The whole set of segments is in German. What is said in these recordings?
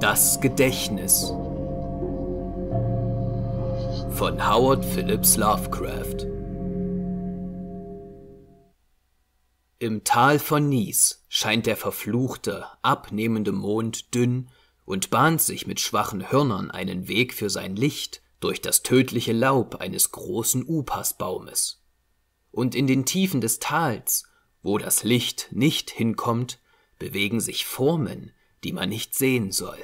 Das Gedächtnis von Howard Phillips Lovecraft Im Tal von Nies scheint der verfluchte, abnehmende Mond dünn und bahnt sich mit schwachen Hörnern einen Weg für sein Licht durch das tödliche Laub eines großen Upasbaumes. Und in den Tiefen des Tals, wo das Licht nicht hinkommt, bewegen sich Formen, die man nicht sehen soll.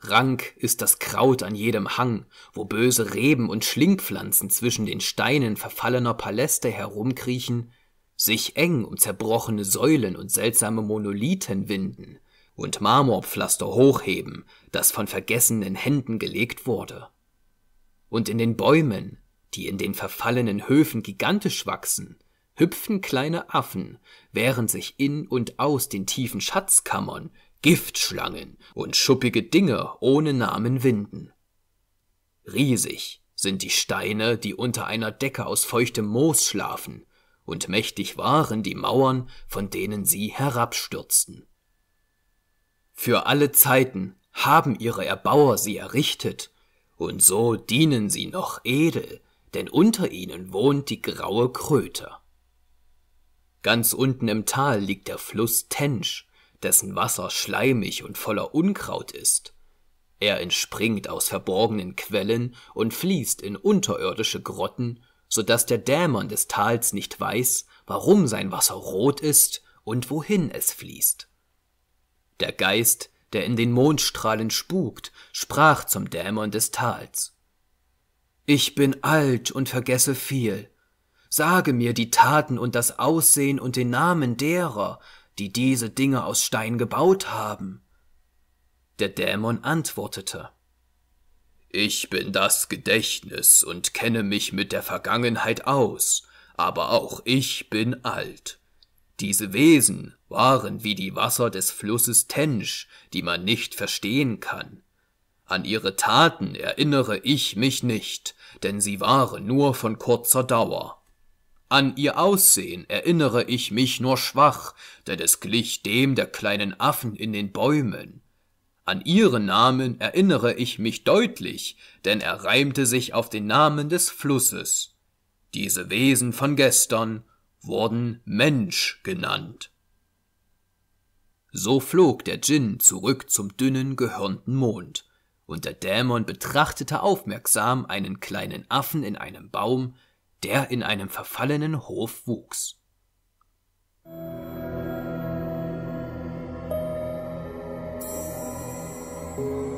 Rank ist das Kraut an jedem Hang, wo böse Reben und Schlingpflanzen zwischen den Steinen verfallener Paläste herumkriechen, sich eng um zerbrochene Säulen und seltsame Monolithen winden und Marmorpflaster hochheben, das von vergessenen Händen gelegt wurde. Und in den Bäumen, die in den verfallenen Höfen gigantisch wachsen, hüpfen kleine Affen, während sich in und aus den tiefen Schatzkammern Giftschlangen und schuppige Dinge ohne Namen winden. Riesig sind die Steine, die unter einer Decke aus feuchtem Moos schlafen, und mächtig waren die Mauern, von denen sie herabstürzten. Für alle Zeiten haben ihre Erbauer sie errichtet, und so dienen sie noch edel, denn unter ihnen wohnt die graue Kröte. Ganz unten im Tal liegt der Fluss Tensch, dessen Wasser schleimig und voller Unkraut ist. Er entspringt aus verborgenen Quellen und fließt in unterirdische Grotten, so dass der Dämon des Tals nicht weiß, warum sein Wasser rot ist und wohin es fließt. Der Geist, der in den Mondstrahlen spukt, sprach zum Dämon des Tals. Ich bin alt und vergesse viel. Sage mir die Taten und das Aussehen und den Namen derer, die diese Dinge aus Stein gebaut haben. Der Dämon antwortete Ich bin das Gedächtnis und kenne mich mit der Vergangenheit aus, aber auch ich bin alt. Diese Wesen waren wie die Wasser des Flusses Tensch, die man nicht verstehen kann. An ihre Taten erinnere ich mich nicht, denn sie waren nur von kurzer Dauer. An ihr Aussehen erinnere ich mich nur schwach, denn es glich dem der kleinen Affen in den Bäumen. An ihren Namen erinnere ich mich deutlich, denn er reimte sich auf den Namen des Flusses. Diese Wesen von gestern wurden Mensch genannt. So flog der Djinn zurück zum dünnen, gehörnten Mond, und der Dämon betrachtete aufmerksam einen kleinen Affen in einem Baum, der in einem verfallenen Hof wuchs. Musik